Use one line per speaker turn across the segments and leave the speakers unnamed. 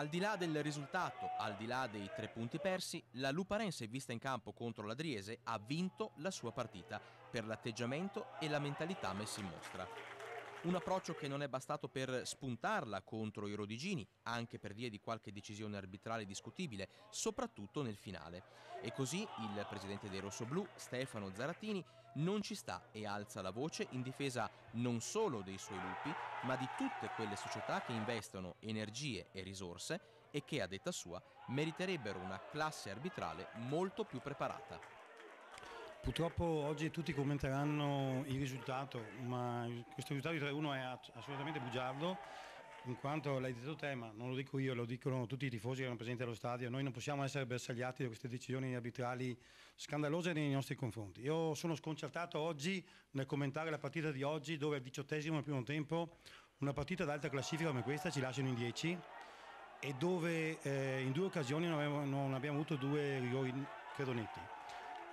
Al di là del risultato, al di là dei tre punti persi, la Luparense vista in campo contro l'Adriese ha vinto la sua partita per l'atteggiamento e la mentalità messi in mostra. Un approccio che non è bastato per spuntarla contro i rodigini, anche per via di qualche decisione arbitrale discutibile, soprattutto nel finale. E così il presidente dei rossoblù, Stefano Zaratini, non ci sta e alza la voce in difesa non solo dei suoi lupi, ma di tutte quelle società che investono energie e risorse e che, a detta sua, meriterebbero una classe arbitrale molto più preparata.
Purtroppo oggi tutti commenteranno il risultato, ma questo risultato di 3-1 è
assolutamente bugiardo,
in quanto l'hai detto te, ma non lo dico io, lo dicono tutti i tifosi che erano presenti allo stadio, noi non possiamo essere bersagliati da queste decisioni arbitrali scandalose nei nostri confronti. Io sono sconcertato oggi nel commentare la partita di oggi dove al diciottesimo del primo tempo una partita d'alta classifica come questa ci lasciano in 10 e dove eh, in due occasioni non, avevo, non abbiamo avuto due rigori credo netti.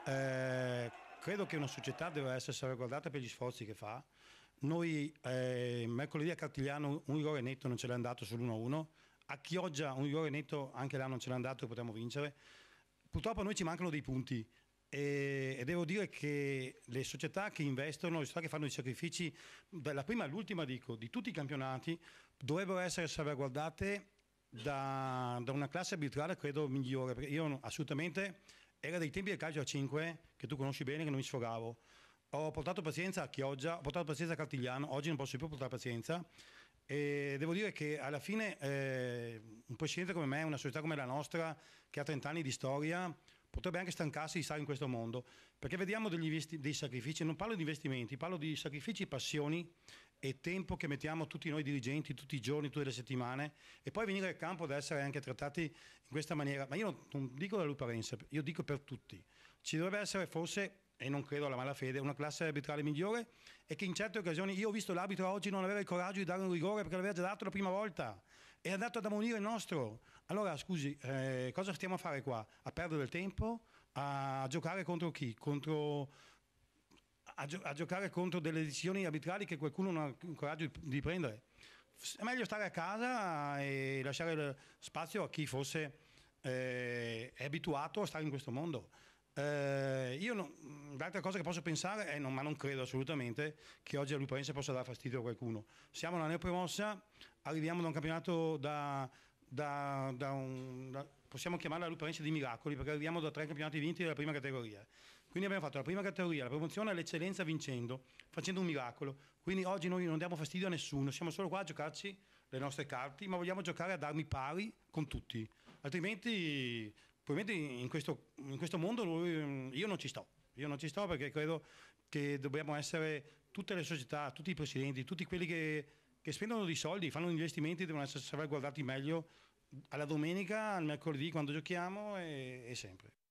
Eh, credo che una società debba essere salvaguardata per gli sforzi che fa. Noi eh, mercoledì a Cartigliano un rigore netto non ce l'ha andato sull'1-1, a Chioggia un rigore netto anche là non ce l'ha andato e potremmo vincere. Purtroppo a noi ci mancano dei punti e, e, devo dire che le società che investono, le società che fanno i sacrifici, dalla prima all'ultima dico, di tutti i campionati, dovrebbero essere salvaguardate da, da una classe arbitrale credo migliore, perché io assolutamente era dei tempi del calcio a 5 che tu conosci bene che non mi sfogavo. Ho portato pazienza a Chioggia, ho portato pazienza a Cartigliano, oggi non posso più portare pazienza. E devo dire che alla fine eh, un presidente come me, una società come la nostra, che ha 30 anni di storia, potrebbe anche stancarsi di stare in questo mondo, perché vediamo degli, dei sacrifici, non parlo di investimenti, parlo di sacrifici, passioni e tempo che mettiamo tutti noi dirigenti tutti i giorni, tutte le settimane e poi venire al campo ad essere anche trattati in questa maniera, ma io non, non dico da Luparense, io dico per tutti, ci dovrebbe essere forse, e non credo alla malafede, una classe arbitrale migliore e che in certe occasioni, io ho visto l'arbitro oggi non avere il coraggio di dare un rigore perché l'aveva già dato la prima volta, è andato ad ammonire il nostro, allora scusi, eh, cosa stiamo a fare qua? A perdere il tempo? A giocare contro chi? Contro a, gio- a, giocare contro delle decisioni arbitrali che qualcuno non ha il coraggio di prendere. È meglio stare a casa e lasciare spazio a chi fosse eh, è abituato a stare in questo mondo. Eh, io non, l'altra cosa che posso pensare è, non, ma non credo assolutamente che oggi a Luparense possa dare fastidio a qualcuno. Siamo nella neopromossa, arriviamo da un campionato da, da, da, un, da possiamo chiamarla Luparense di miracoli perché arriviamo da tre campionati vinti della prima categoria. Quindi abbiamo fatto la prima categoria, la promozione all'eccellenza vincendo, facendo un miracolo. Quindi oggi noi non diamo fastidio a nessuno, siamo solo qua a giocarci le nostre carte, ma vogliamo giocare ad armi pari con tutti. Altrimenti, probabilmente in questo, in questo mondo mm, io non ci sto. Io non ci sto perché credo che dobbiamo essere tutte le società, tutti i presidenti, tutti quelli che, che spendono dei soldi, fanno investimenti, devono essere guardati meglio alla domenica, al mercoledì quando giochiamo e, e sempre.